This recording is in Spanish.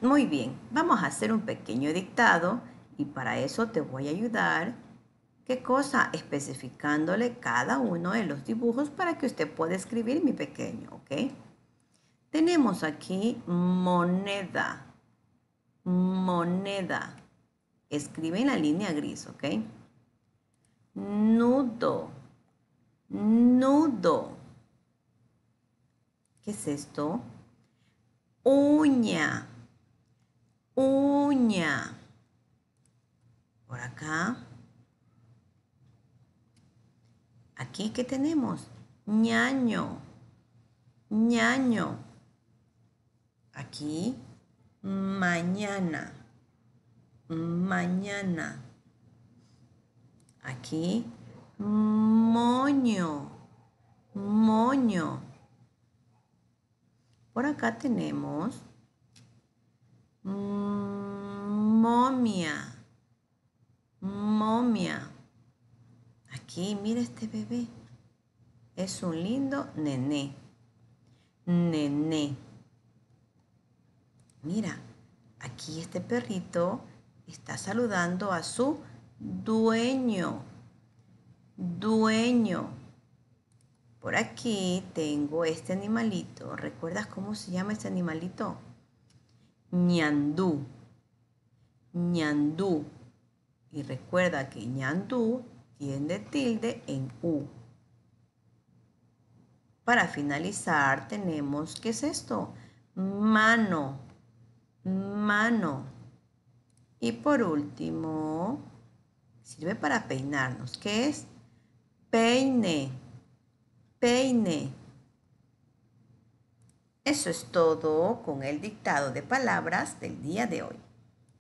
Muy bien, vamos a hacer un pequeño dictado y para eso te voy a ayudar. ¿Qué cosa? Especificándole cada uno de los dibujos para que usted pueda escribir mi pequeño, ¿ok? Tenemos aquí moneda, moneda. Escribe en la línea gris, ¿ok? Nudo, nudo. ¿Qué es esto? Uña, uña. Por acá. Aquí ¿qué que tenemos ñaño, ñaño. Aquí, mañana, mañana. Aquí, moño, moño. Por acá tenemos momia, momia. Aquí, mira este bebé. Es un lindo nené. Nené. Mira, aquí este perrito está saludando a su dueño. Dueño. Por aquí tengo este animalito. ¿Recuerdas cómo se llama este animalito? Ñandú ñandú. Y recuerda que ñandú tiene tilde en U. Para finalizar tenemos, ¿qué es esto? Mano, mano. Y por último, sirve para peinarnos, ¿qué es? Peine, peine. Eso es todo con el dictado de palabras del día de hoy.